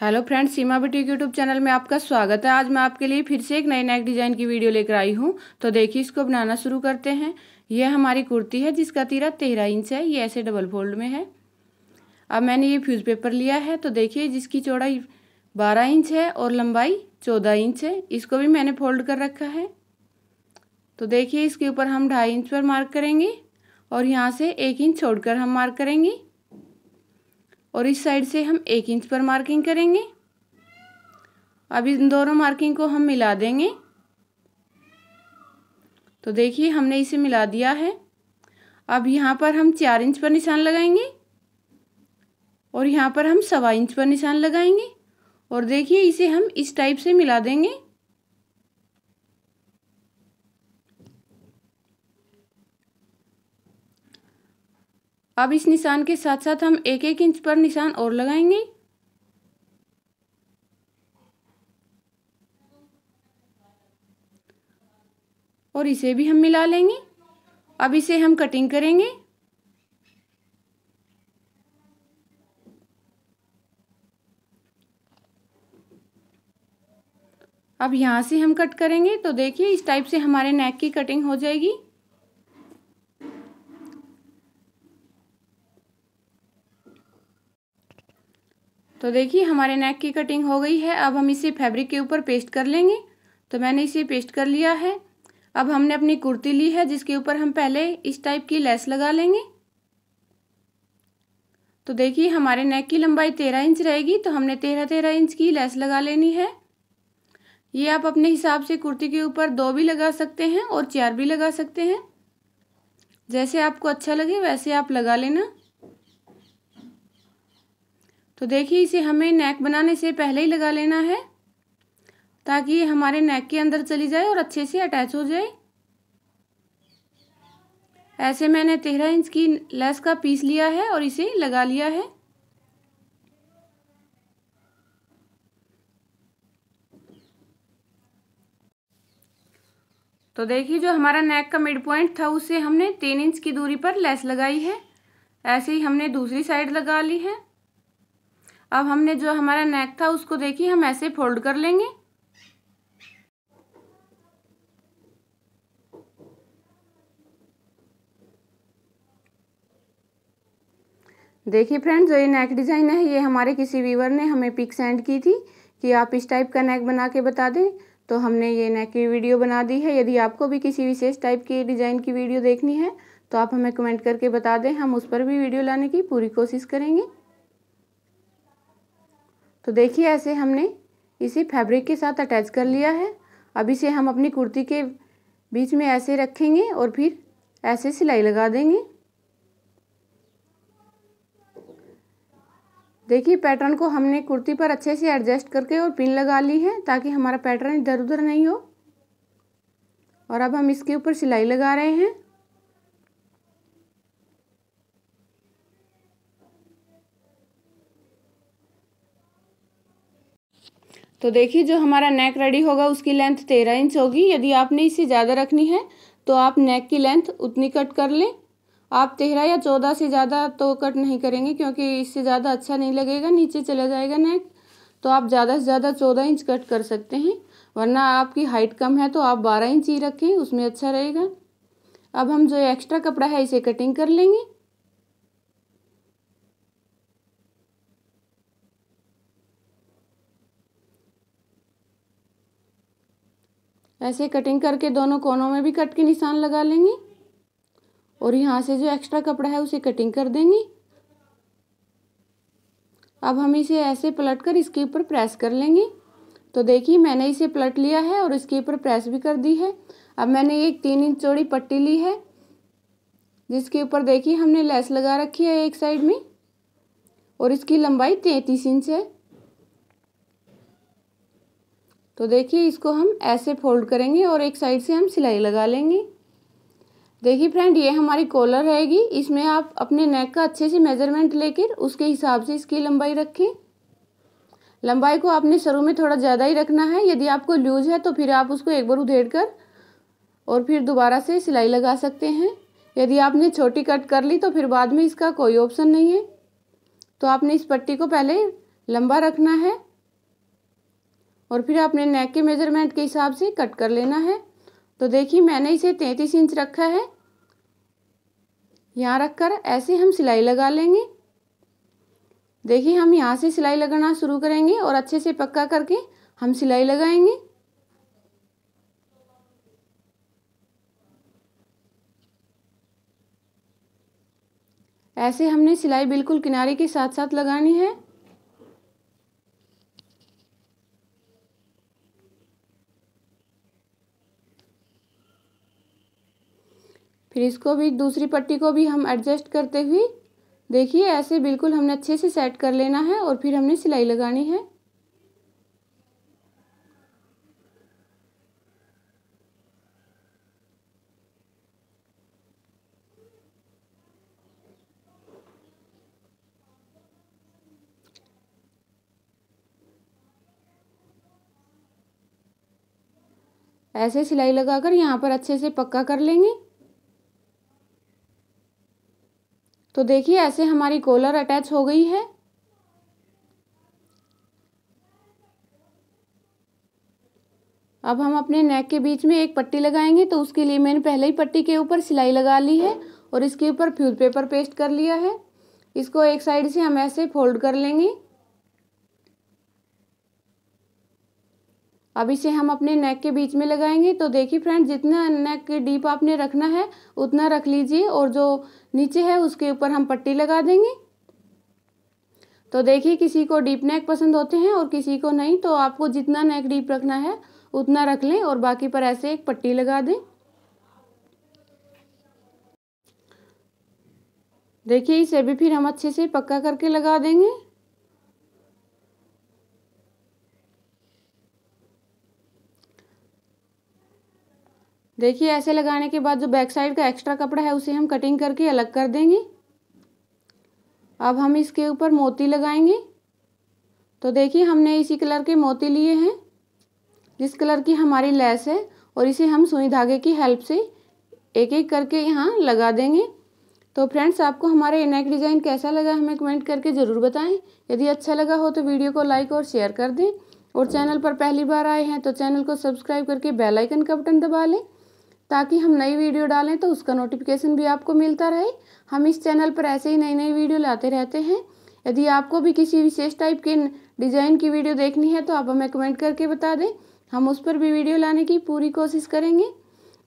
hello friends Seema boutique YouTube channel में आपका स्वागत है आज मैं आपके लिए फिर से एक नई नए डिज़ाइन की वीडियो लेकर आई हूँ तो देखिए इसको बनाना शुरू करते हैं यह हमारी कुर्ती है जिसका तीरा तेरह इंच है ये ऐसे डबल फोल्ड में है अब मैंने ये फ्यूज़ पेपर लिया है तो देखिए जिसकी चौड़ाई बारह इंच है और लंबाई चौदह इंच है इसको भी मैंने फोल्ड कर रखा है तो देखिए इसके ऊपर हम ढाई इंच पर मार्क करेंगे और यहाँ से एक इंच छोड़ हम मार्क करेंगे और इस साइड से हम एक इंच पर मार्किंग करेंगे अब इन दोनों मार्किंग को हम मिला देंगे तो देखिए हमने इसे मिला दिया है अब यहाँ पर हम चार इंच पर निशान लगाएंगे और यहाँ पर हम सवा इंच पर निशान लगाएंगे और देखिए इसे हम इस टाइप से मिला देंगे अब इस निशान के साथ साथ हम एक एक इंच पर निशान और लगाएंगे और इसे भी हम मिला लेंगे अब इसे हम कटिंग करेंगे अब यहाँ से हम कट करेंगे तो देखिए इस टाइप से हमारे नेक की कटिंग हो जाएगी तो देखिए हमारे नेक की कटिंग हो गई है अब हम इसे फैब्रिक के ऊपर पेस्ट कर लेंगे तो मैंने इसे पेस्ट कर लिया है अब हमने अपनी कुर्ती ली है जिसके ऊपर हम पहले इस टाइप की लेस लगा लेंगे तो देखिए हमारे नेक की लंबाई तेरह इंच रहेगी तो हमने तेरह तेरह इंच की लेस लगा लेनी है ये आप अपने हिसाब से कुर्ती के ऊपर दो भी लगा सकते हैं और चार भी लगा सकते हैं जैसे आपको अच्छा लगे वैसे आप लगा लेना तो देखिए इसे हमें नेक बनाने से पहले ही लगा लेना है ताकि ये हमारे नेक के अंदर चली जाए और अच्छे से अटैच हो जाए ऐसे मैंने तेरह इंच की लेस का पीस लिया है और इसे लगा लिया है तो देखिए जो हमारा नेक का मिड पॉइंट था उसे हमने तीन इंच की दूरी पर लेस लगाई है ऐसे ही हमने दूसरी साइड लगा ली है अब हमने जो हमारा नेक था उसको देखिए हम ऐसे फोल्ड कर लेंगे देखिए फ्रेंड्स जो ये नेक डिज़ाइन है ये हमारे किसी व्यूवर ने हमें पिक सेंड की थी कि आप इस टाइप का नेक बना के बता दें तो हमने ये नेक की वीडियो बना दी है यदि आपको भी किसी विशेष टाइप की डिज़ाइन की वीडियो देखनी है तो आप हमें कमेंट करके बता दें हम उस पर भी वीडियो लाने की पूरी कोशिश करेंगे तो देखिए ऐसे हमने इसे फैब्रिक के साथ अटैच कर लिया है अब इसे हम अपनी कुर्ती के बीच में ऐसे रखेंगे और फिर ऐसे सिलाई लगा देंगे देखिए पैटर्न को हमने कुर्ती पर अच्छे से एडजस्ट करके और पिन लगा ली है ताकि हमारा पैटर्न इधर उधर नहीं हो और अब हम इसके ऊपर सिलाई लगा रहे हैं तो देखिए जो हमारा नेक रेडी होगा उसकी लेंथ तेरह इंच होगी यदि आपने इससे ज़्यादा रखनी है तो आप नेक की लेंथ उतनी कट कर लें आप तेरह या चौदह से ज़्यादा तो कट नहीं करेंगे क्योंकि इससे ज़्यादा अच्छा नहीं लगेगा नीचे चला जाएगा नेक तो आप ज़्यादा से ज़्यादा चौदह इंच कट कर सकते हैं वरना आपकी हाइट कम है तो आप बारह इंच ही रखें उसमें अच्छा रहेगा अब हम जो एक्स्ट्रा कपड़ा है इसे कटिंग कर लेंगे ऐसे कटिंग करके दोनों कोनों में भी कट के निशान लगा लेंगे और यहाँ से जो एक्स्ट्रा कपड़ा है उसे कटिंग कर देंगे अब हम इसे ऐसे पलट कर इसके ऊपर प्रेस कर लेंगे तो देखिए मैंने इसे पलट लिया है और इसके ऊपर प्रेस भी कर दी है अब मैंने एक तीन इंच चौड़ी पट्टी ली है जिसके ऊपर देखिए हमने लेस लगा रखी है एक साइड में और इसकी लंबाई तैंतीस इंच है तो देखिए इसको हम ऐसे फोल्ड करेंगे और एक साइड से हम सिलाई लगा लेंगे देखिए फ्रेंड ये हमारी कॉलर रहेगी इसमें आप अपने नेक का अच्छे से मेजरमेंट लेकर उसके हिसाब से इसकी लंबाई रखें लंबाई को आपने शुरू में थोड़ा ज़्यादा ही रखना है यदि आपको लूज है तो फिर आप उसको एक बार उधेड़ कर और फिर दोबारा से सिलाई लगा सकते हैं यदि आपने छोटी कट कर ली तो फिर बाद में इसका कोई ऑप्शन नहीं है तो आपने इस पट्टी को पहले लंबा रखना है और फिर आपने नेक के मेज़रमेंट के हिसाब से कट कर लेना है तो देखिए मैंने इसे तैंतीस इंच रखा है यहाँ रखकर ऐसे हम सिलाई लगा लेंगे देखिए हम यहाँ से सिलाई लगाना शुरू करेंगे और अच्छे से पक्का करके हम सिलाई लगाएंगे ऐसे हमने सिलाई बिल्कुल किनारे के साथ साथ लगानी है फिर इसको भी दूसरी पट्टी को भी हम एडजस्ट करते हुए देखिए ऐसे बिल्कुल हमने अच्छे से सेट कर लेना है और फिर हमने सिलाई लगानी है ऐसे सिलाई लगाकर यहाँ पर अच्छे से पक्का कर लेंगे तो देखिए ऐसे हमारी कॉलर अटैच हो गई है अब हम अपने नेक के बीच में एक पट्टी लगाएंगे तो उसके लिए मैंने पहले ही पट्टी के ऊपर सिलाई लगा ली है और इसके ऊपर फ्यूज पेपर पेस्ट कर लिया है इसको एक साइड से हम ऐसे फोल्ड कर लेंगे अब इसे हम अपने नेक के बीच में लगाएंगे तो देखिए फ्रेंड जितना नेक डीप आपने रखना है उतना रख लीजिए और जो नीचे है उसके ऊपर हम पट्टी लगा देंगे तो देखिए किसी को डीप नेक पसंद होते हैं और किसी को नहीं तो आपको जितना नेक डीप रखना है उतना रख लें और बाकी पर ऐसे एक पट्टी लगा दें देखिए इसे भी फिर हम अच्छे से पक्का करके लगा देंगे देखिए ऐसे लगाने के बाद जो बैक साइड का एक्स्ट्रा कपड़ा है उसे हम कटिंग करके अलग कर देंगे अब हम इसके ऊपर मोती लगाएंगे तो देखिए हमने इसी कलर के मोती लिए हैं जिस कलर की हमारी लैस है और इसे हम सुई धागे की हेल्प से एक एक करके यहाँ लगा देंगे तो फ्रेंड्स आपको हमारे नेक डिज़ाइन कैसा लगा हमें कमेंट करके ज़रूर बताएं यदि अच्छा लगा हो तो वीडियो को लाइक और शेयर कर दें और चैनल पर पहली बार आए हैं तो चैनल को सब्सक्राइब करके बेलाइकन का बटन दबा लें ताकि हम नई वीडियो डालें तो उसका नोटिफिकेशन भी आपको मिलता रहे हम इस चैनल पर ऐसे ही नई नई वीडियो लाते रहते हैं यदि आपको भी किसी विशेष टाइप के डिज़ाइन की वीडियो देखनी है तो आप हमें कमेंट करके बता दें हम उस पर भी वीडियो लाने की पूरी कोशिश करेंगे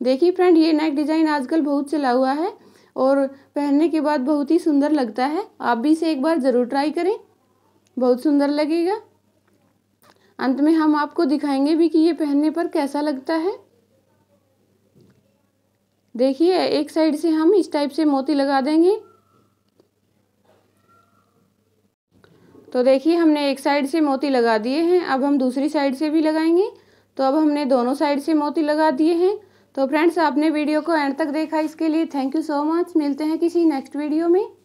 देखिए फ्रेंड ये नेक डिज़ाइन आजकल बहुत चला हुआ है और पहनने के बाद बहुत ही सुंदर लगता है आप भी इसे एक बार ज़रूर ट्राई करें बहुत सुंदर लगेगा अंत में हम आपको दिखाएंगे भी कि ये पहनने पर कैसा लगता है देखिए एक साइड से हम इस टाइप से मोती लगा देंगे तो देखिए हमने एक साइड से मोती लगा दिए हैं अब हम दूसरी साइड से भी लगाएंगे तो अब हमने दोनों साइड से मोती लगा दिए हैं तो फ्रेंड्स आपने वीडियो को एंड तक देखा इसके लिए थैंक यू सो मच मिलते हैं किसी नेक्स्ट वीडियो में